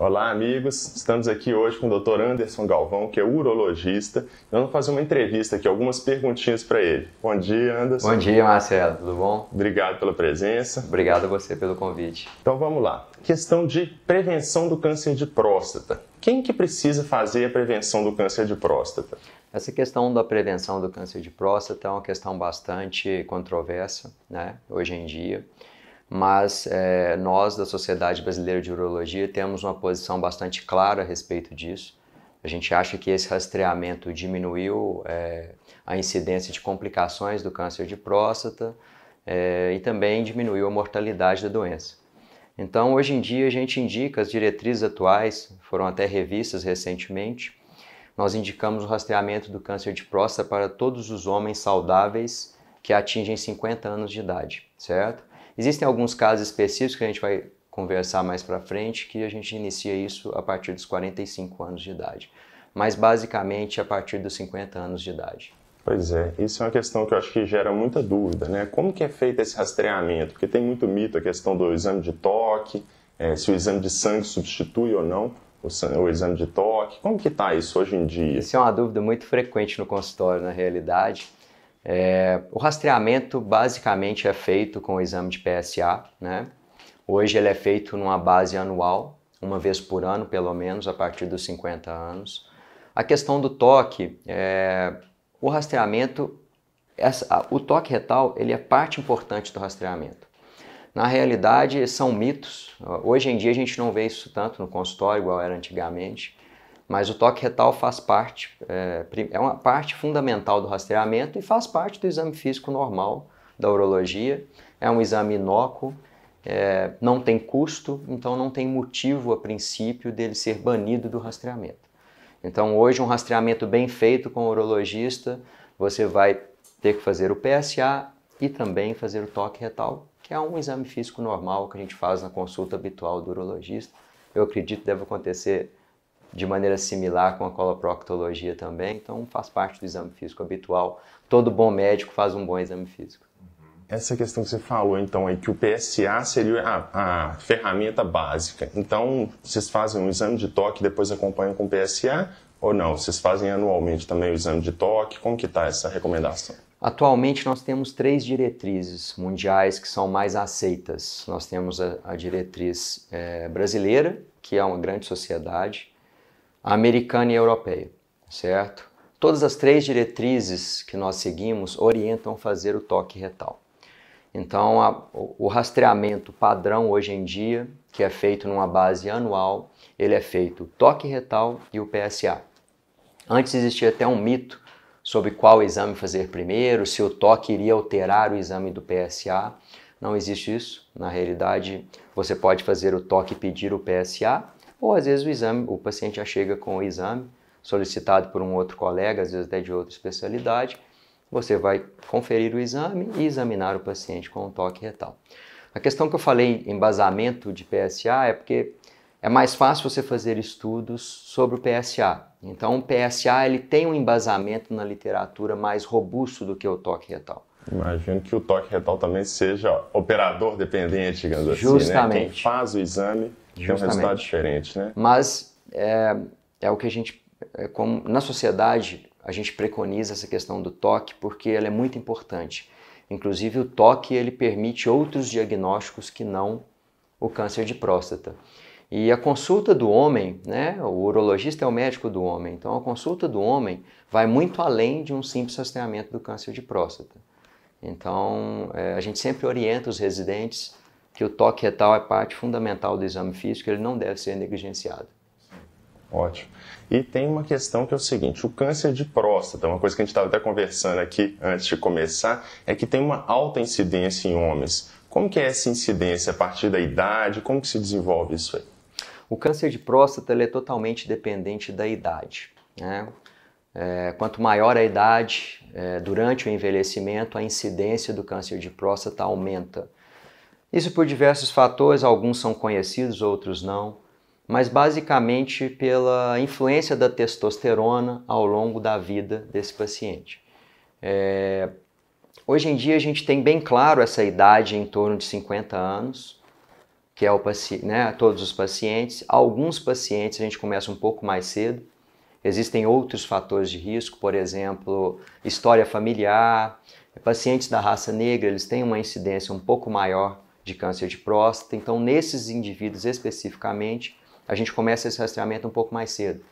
Olá, amigos. Estamos aqui hoje com o Dr. Anderson Galvão, que é urologista. vamos fazer uma entrevista aqui, algumas perguntinhas para ele. Bom dia, Anderson. Bom dia, Marcelo. Tudo bom? Obrigado pela presença. Obrigado a você pelo convite. Então vamos lá. Questão de prevenção do câncer de próstata. Quem que precisa fazer a prevenção do câncer de próstata? Essa questão da prevenção do câncer de próstata é uma questão bastante controversa, né, hoje em dia mas é, nós da Sociedade Brasileira de Urologia temos uma posição bastante clara a respeito disso. A gente acha que esse rastreamento diminuiu é, a incidência de complicações do câncer de próstata é, e também diminuiu a mortalidade da doença. Então, hoje em dia, a gente indica as diretrizes atuais, foram até revistas recentemente. Nós indicamos o rastreamento do câncer de próstata para todos os homens saudáveis que atingem 50 anos de idade, certo? Existem alguns casos específicos que a gente vai conversar mais para frente que a gente inicia isso a partir dos 45 anos de idade, mas basicamente a partir dos 50 anos de idade. Pois é, isso é uma questão que eu acho que gera muita dúvida, né? Como que é feito esse rastreamento? Porque tem muito mito a questão do exame de toque, é, se o exame de sangue substitui ou não o, o exame de toque. Como que está isso hoje em dia? Isso é uma dúvida muito frequente no consultório, na realidade. É, o rastreamento basicamente é feito com o exame de PSA, né? Hoje ele é feito numa base anual, uma vez por ano pelo menos, a partir dos 50 anos. A questão do toque, é, o rastreamento, essa, o toque retal, ele é parte importante do rastreamento. Na realidade, são mitos. Hoje em dia a gente não vê isso tanto no consultório, igual era antigamente. Mas o toque retal faz parte, é, é uma parte fundamental do rastreamento e faz parte do exame físico normal da urologia. É um exame inócuo, é, não tem custo, então não tem motivo a princípio dele ser banido do rastreamento. Então hoje um rastreamento bem feito com o urologista, você vai ter que fazer o PSA e também fazer o toque retal, que é um exame físico normal que a gente faz na consulta habitual do urologista. Eu acredito que deve acontecer de maneira similar com a coloproctologia também, então faz parte do exame físico habitual. Todo bom médico faz um bom exame físico. Uhum. Essa questão que você falou, então, é que o PSA seria a, a ferramenta básica. Então, vocês fazem um exame de toque, depois acompanham com o PSA, ou não? Vocês fazem anualmente também o exame de toque? Como que está essa recomendação? Atualmente nós temos três diretrizes mundiais que são mais aceitas. Nós temos a, a diretriz é, brasileira, que é uma grande sociedade, americana e europeia, certo? Todas as três diretrizes que nós seguimos orientam fazer o toque retal. Então, a, o rastreamento padrão hoje em dia, que é feito numa base anual, ele é feito o toque retal e o PSA. Antes existia até um mito sobre qual exame fazer primeiro, se o toque iria alterar o exame do PSA. Não existe isso. Na realidade, você pode fazer o toque e pedir o PSA, ou às vezes o exame, o paciente já chega com o exame solicitado por um outro colega, às vezes até de outra especialidade. Você vai conferir o exame e examinar o paciente com um toque retal. A questão que eu falei em embasamento de PSA é porque é mais fácil você fazer estudos sobre o PSA. Então, o PSA ele tem um embasamento na literatura mais robusto do que o toque retal. Imagino que o toque retal também seja operador dependente, digamos Justamente. assim. Justamente. Né? Quem faz o exame Justamente. tem um resultado diferente, né? Mas é, é o que a gente, é como, na sociedade, a gente preconiza essa questão do toque porque ela é muito importante. Inclusive, o toque ele permite outros diagnósticos que não o câncer de próstata. E a consulta do homem, né? O urologista é o médico do homem, então a consulta do homem vai muito além de um simples rastreamento do câncer de próstata. Então, é, a gente sempre orienta os residentes que o toque retal é parte fundamental do exame físico, ele não deve ser negligenciado. Ótimo. E tem uma questão que é o seguinte: o câncer de próstata, uma coisa que a gente estava até conversando aqui antes de começar, é que tem uma alta incidência em homens. Como que é essa incidência a partir da idade? Como que se desenvolve isso aí? O câncer de próstata é totalmente dependente da idade. Né? É, quanto maior a idade, é, durante o envelhecimento, a incidência do câncer de próstata aumenta. Isso por diversos fatores, alguns são conhecidos, outros não, mas basicamente pela influência da testosterona ao longo da vida desse paciente. É, hoje em dia a gente tem bem claro essa idade em torno de 50 anos, que é o né, todos os pacientes. Alguns pacientes a gente começa um pouco mais cedo, Existem outros fatores de risco, por exemplo, história familiar. Pacientes da raça negra, eles têm uma incidência um pouco maior de câncer de próstata. Então, nesses indivíduos especificamente, a gente começa esse rastreamento um pouco mais cedo,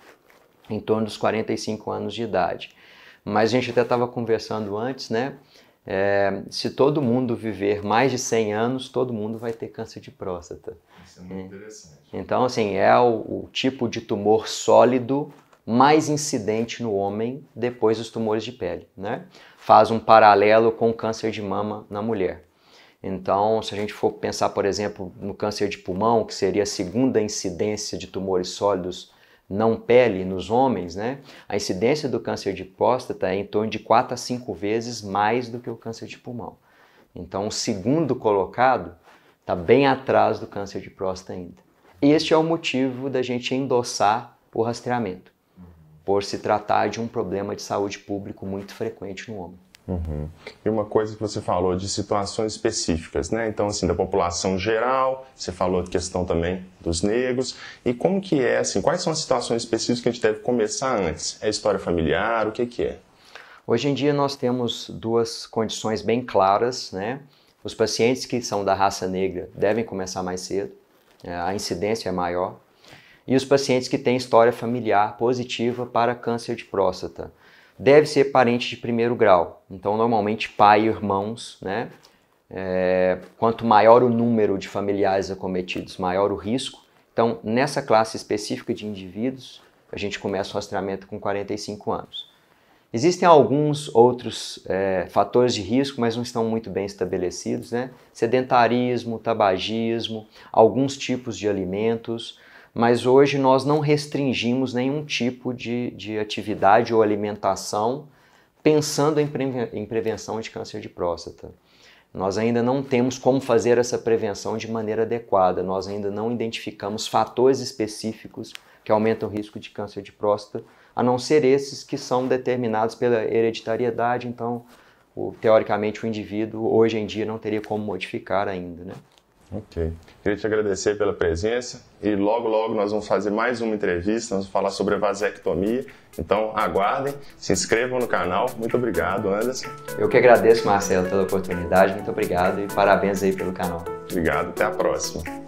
em torno dos 45 anos de idade. Mas a gente até estava conversando antes, né? É, se todo mundo viver mais de 100 anos, todo mundo vai ter câncer de próstata. Isso é muito é. interessante. Então, assim, é o, o tipo de tumor sólido mais incidente no homem depois dos tumores de pele, né? Faz um paralelo com o câncer de mama na mulher. Então, se a gente for pensar, por exemplo, no câncer de pulmão, que seria a segunda incidência de tumores sólidos não pele nos homens, né? A incidência do câncer de próstata é em torno de 4 a 5 vezes mais do que o câncer de pulmão. Então, o segundo colocado está bem atrás do câncer de próstata ainda. Este é o motivo da gente endossar o rastreamento por se tratar de um problema de saúde público muito frequente no homem. Uhum. E uma coisa que você falou de situações específicas, né? Então, assim, da população geral, você falou de questão também dos negros. E como que é, assim, quais são as situações específicas que a gente deve começar antes? É história familiar? O que que é? Hoje em dia nós temos duas condições bem claras, né? Os pacientes que são da raça negra devem começar mais cedo, né? a incidência é maior, e os pacientes que têm história familiar positiva para câncer de próstata. Deve ser parente de primeiro grau, então normalmente pai e irmãos, né? É, quanto maior o número de familiares acometidos, maior o risco. Então, nessa classe específica de indivíduos, a gente começa o rastreamento com 45 anos. Existem alguns outros é, fatores de risco, mas não estão muito bem estabelecidos, né? Sedentarismo, tabagismo, alguns tipos de alimentos, mas hoje nós não restringimos nenhum tipo de, de atividade ou alimentação pensando em, em prevenção de câncer de próstata. Nós ainda não temos como fazer essa prevenção de maneira adequada, nós ainda não identificamos fatores específicos que aumentam o risco de câncer de próstata, a não ser esses que são determinados pela hereditariedade, então, o, teoricamente, o indivíduo hoje em dia não teria como modificar ainda. Né? Ok. Queria te agradecer pela presença e logo, logo nós vamos fazer mais uma entrevista, nós vamos falar sobre a vasectomia. Então, aguardem, se inscrevam no canal. Muito obrigado, Anderson. Eu que agradeço, Marcelo, pela oportunidade. Muito obrigado e parabéns aí pelo canal. Obrigado, até a próxima.